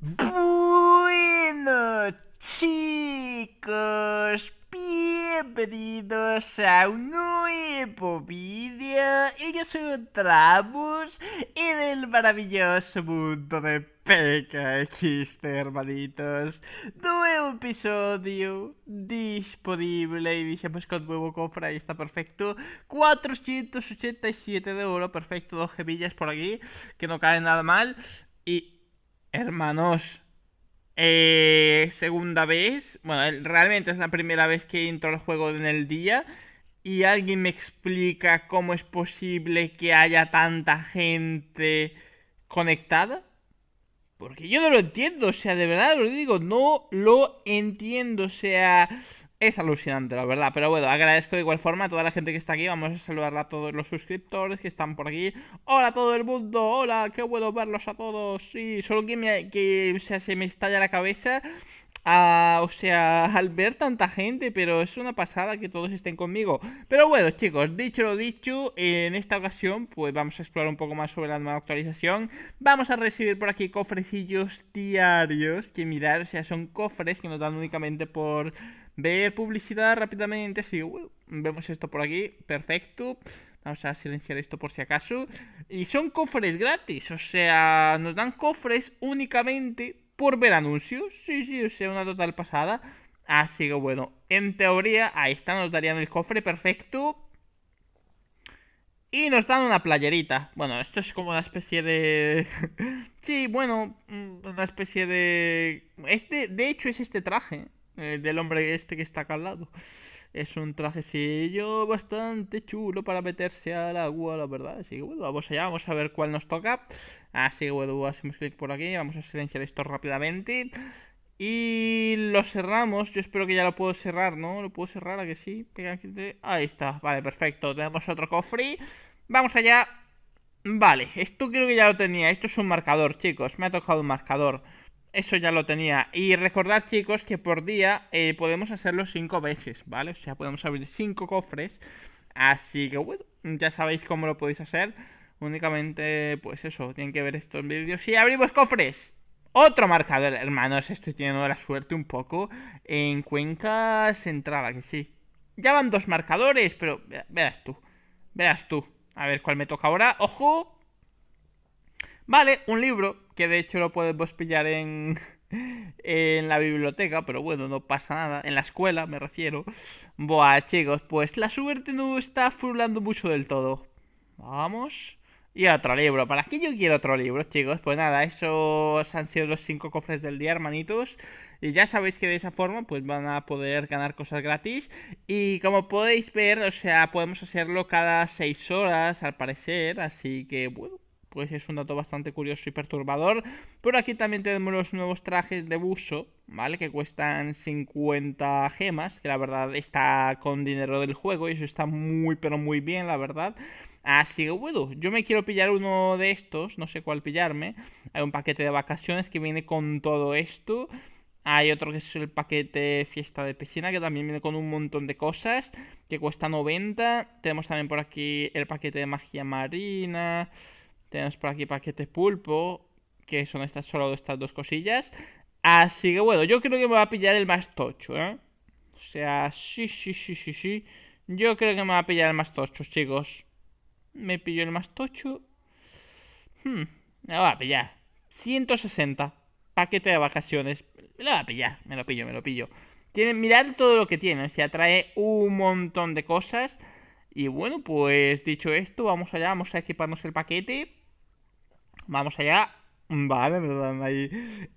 Bueno chicos, bienvenidos a un nuevo video. y nos encontramos en el maravilloso mundo de PKX hermanitos. Nuevo episodio disponible. pues con nuevo cofre. Ahí está perfecto. 487 de oro. Perfecto. Dos gemillas por aquí. Que no caen nada mal. Y hermanos, eh, segunda vez, bueno, realmente es la primera vez que entro al juego en el día y alguien me explica cómo es posible que haya tanta gente conectada. Porque yo no lo entiendo, o sea, de verdad lo digo, no lo entiendo, o sea, es alucinante, la verdad. Pero bueno, agradezco de igual forma a toda la gente que está aquí. Vamos a saludar a todos los suscriptores que están por aquí. Hola a todo el mundo, hola, qué bueno verlos a todos. Sí, solo que, que se me estalla la cabeza. Ah, o sea, al ver tanta gente, pero es una pasada que todos estén conmigo. Pero bueno, chicos, dicho lo dicho, en esta ocasión, pues vamos a explorar un poco más sobre la nueva actualización. Vamos a recibir por aquí cofrecillos diarios, que mirar, o sea, son cofres que nos dan únicamente por Ver publicidad rápidamente, sí, vemos esto por aquí, perfecto. Vamos a silenciar esto por si acaso. Y son cofres gratis, o sea, nos dan cofres únicamente por ver anuncios. Sí, sí, o sea, una total pasada. Así que bueno, en teoría, ahí está, nos darían el cofre perfecto. Y nos dan una playerita. Bueno, esto es como una especie de... sí, bueno, mm, una especie de... Este, de hecho, es este traje. Eh, del hombre este que está acá al lado. Es un trajecillo bastante chulo para meterse al agua, la verdad. Así que bueno, vamos allá, vamos a ver cuál nos toca. Así que bueno, hacemos clic por aquí, vamos a silenciar esto rápidamente. Y lo cerramos, yo espero que ya lo puedo cerrar, ¿no? Lo puedo cerrar, a que sí. Ahí está, vale, perfecto. Tenemos otro cofre. Vamos allá. Vale, esto creo que ya lo tenía. Esto es un marcador, chicos. Me ha tocado un marcador. Eso ya lo tenía. Y recordad, chicos, que por día eh, podemos hacerlo cinco veces, ¿vale? O sea, podemos abrir cinco cofres. Así que, bueno, ya sabéis cómo lo podéis hacer. Únicamente, pues eso, tienen que ver estos vídeos. ¡Y abrimos cofres! Otro marcador, hermanos, estoy teniendo la suerte un poco. En Cuenca Central, que sí. Ya van dos marcadores, pero verás tú. Verás tú. A ver cuál me toca ahora. ¡Ojo! Vale, un libro, que de hecho lo podemos pillar en, en la biblioteca, pero bueno, no pasa nada. En la escuela, me refiero. Buah, chicos, pues la suerte no está furlando mucho del todo. Vamos. Y otro libro. ¿Para qué yo quiero otro libro, chicos? Pues nada, esos han sido los cinco cofres del día, hermanitos. Y ya sabéis que de esa forma pues van a poder ganar cosas gratis. Y como podéis ver, o sea, podemos hacerlo cada seis horas, al parecer. Así que, bueno, pues es un dato bastante curioso y perturbador. Pero aquí también tenemos los nuevos trajes de buzo, ¿vale? Que cuestan 50 gemas, que la verdad está con dinero del juego y eso está muy pero muy bien, la verdad. Así que bueno, yo me quiero pillar uno de estos, no sé cuál pillarme. Hay un paquete de vacaciones que viene con todo esto. Hay otro que es el paquete fiesta de piscina, que también viene con un montón de cosas, que cuesta 90. Tenemos también por aquí el paquete de magia marina. Tenemos por aquí paquete pulpo, que son estas solo estas dos cosillas. Así que bueno, yo creo que me va a pillar el más tocho, ¿eh? O sea, sí, sí, sí, sí, sí. Yo creo que me va a pillar el más tocho, chicos. Me pillo el más tocho. Hmm, me lo va a pillar. 160. Paquete de vacaciones. Me lo va a pillar. Me lo pillo, me lo pillo. Tienen... mirad todo lo que tiene. O sea, trae un montón de cosas. Y bueno, pues dicho esto, vamos allá, vamos a equiparnos el paquete vamos allá. Vale, me dan ahí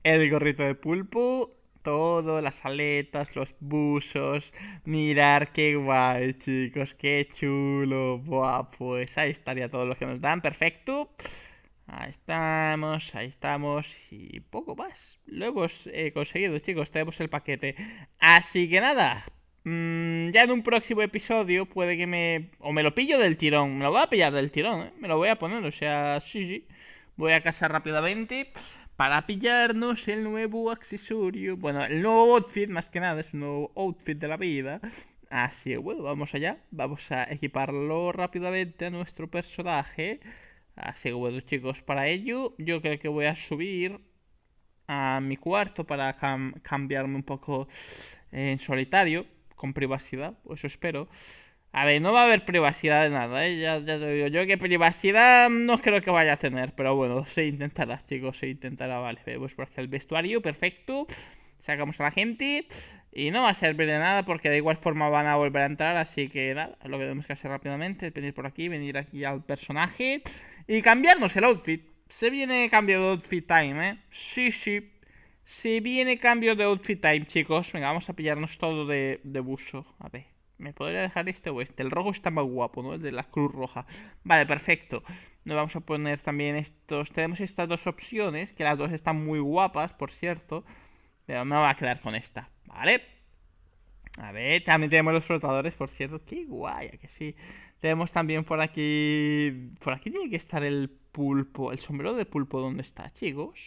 el gorrito de pulpo, todo, las aletas, los buzos. Mirar qué guay, chicos, qué chulo. Buah, pues ahí estaría todo lo que nos dan, perfecto. Ahí estamos, ahí estamos y poco más. Lo hemos eh, conseguido, chicos, tenemos el paquete. Así que nada, mm, ya en un próximo episodio puede que me... O me lo pillo del tirón, me lo voy a pillar del tirón, ¿eh? me lo voy a poner, o sea, sí, sí. Voy a casa rápidamente para pillarnos el nuevo accesorio. Bueno, el nuevo outfit más que nada, es un nuevo outfit de la vida. Así que bueno, vamos allá. Vamos a equiparlo rápidamente a nuestro personaje. Así que bueno chicos, para ello yo creo que voy a subir a mi cuarto para cambiarme un poco en solitario, con privacidad, eso espero. A ver, no va a haber privacidad de nada, ¿eh? ya, ya, te digo yo que privacidad no creo que vaya a tener, pero bueno, se intentará, chicos, se intentará, vale. Pues aquí el vestuario, perfecto, sacamos a la gente y no va a servir de nada porque de igual forma van a volver a entrar, así que nada, lo que tenemos que hacer rápidamente es venir por aquí, venir aquí al personaje y cambiarnos el outfit. Se viene cambio de outfit time, ¿eh? Sí, sí, se viene cambio de outfit time, chicos. Venga, vamos a pillarnos todo de, de buzo, a ver. ¿Me podría dejar este o este? El rojo está más guapo, ¿no? El de la cruz roja. Vale, perfecto. Nos vamos a poner también estos. Tenemos estas dos opciones, que las dos están muy guapas, por cierto. Pero me voy a quedar con esta, ¿vale? A ver, también tenemos los flotadores, por cierto. ¡Qué guay! que sí. Tenemos también por aquí... Por aquí tiene que estar el pulpo. ¿El sombrero de pulpo dónde está, chicos?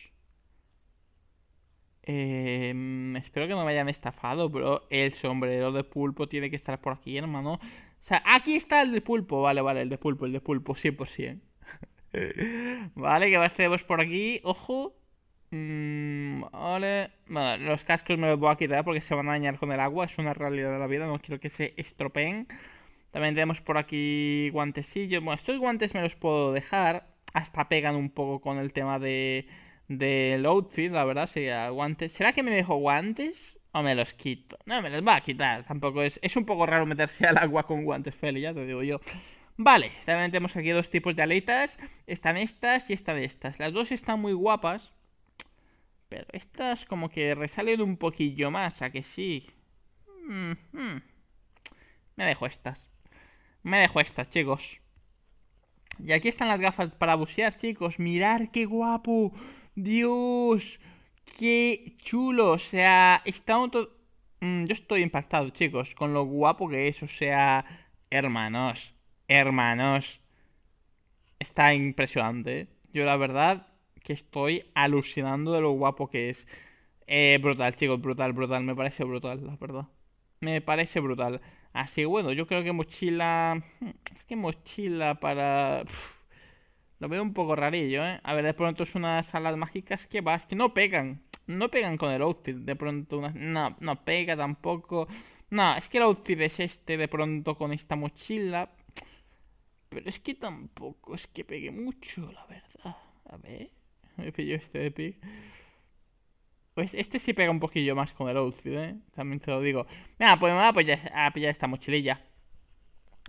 Eh, espero que no me hayan estafado, bro. El sombrero de pulpo tiene que estar por aquí, hermano. O sea, aquí está el de pulpo. Vale, vale, el de pulpo, el de pulpo, 100%. vale, que más tenemos por aquí? Ojo. Mm, vale. Bueno, los cascos me los voy a quitar porque se van a dañar con el agua. Es una realidad de la vida. No quiero que se estropeen. También tenemos por aquí guantesillos. Bueno, estos guantes me los puedo dejar. Hasta pegan un poco con el tema de del outfit, la verdad, sería guantes. ¿Será que me dejo guantes o me los quito? No, me los va a quitar. Tampoco es. Es un poco raro meterse al agua con guantes, Feli, ya te digo yo. Vale, también tenemos aquí dos tipos de aletas. Están estas y esta de estas. Las dos están muy guapas. Pero estas como que resalen un poquillo más, ¿a que sí? Me dejo estas. Me dejo estas, chicos. Y aquí están las gafas para bucear, chicos. Mirad qué guapo. Dios, qué chulo. O sea, está un mm, Yo estoy impactado, chicos, con lo guapo que es. O sea, hermanos, hermanos. Está impresionante. Yo la verdad que estoy alucinando de lo guapo que es. Eh, brutal, chicos, brutal, brutal. Me parece brutal, la verdad. Me parece brutal. Así que bueno, yo creo que mochila... Mm, es que mochila para... Lo veo un poco rarillo, ¿eh? A ver, de pronto es unas alas mágicas que vas, que no pegan. No pegan con el outfit. De pronto unas... No, no pega tampoco. No, es que el outfit es este de pronto con esta mochila. Pero es que tampoco es que pegue mucho, la verdad. A ver. Me pillo este de Pues este sí pega un poquillo más con el outfit, ¿eh? También te lo digo. Nada, pues me voy a pillar esta mochililla.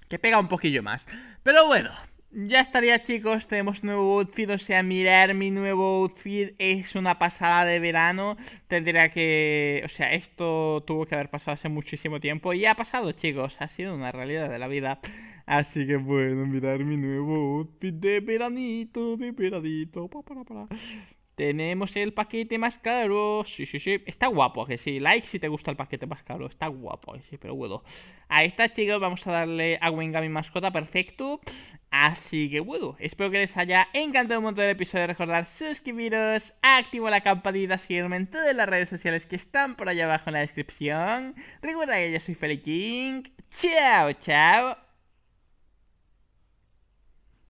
Que pega un poquillo más. Pero bueno. Ya estaría chicos, tenemos nuevo outfit, o sea, mirar mi nuevo outfit es una pasada de verano Tendría que... o sea, esto tuvo que haber pasado hace muchísimo tiempo Y ha pasado chicos, ha sido una realidad de la vida Así que bueno, mirar mi nuevo outfit de veranito, de veranito Tenemos el paquete más caro. Sí, sí, sí. Está guapo, que sí. Like si te gusta el paquete más caro. Está guapo, sí, pero bueno. Ahí está, chicos. Vamos a darle a mi mascota. Perfecto. Así que bueno, espero que les haya encantado un montón el episodio. Recordar suscribiros, activo la campanita, seguirme en todas las redes sociales que están por allá abajo en la descripción. Recuerda que yo soy Feli King. Chao, chao.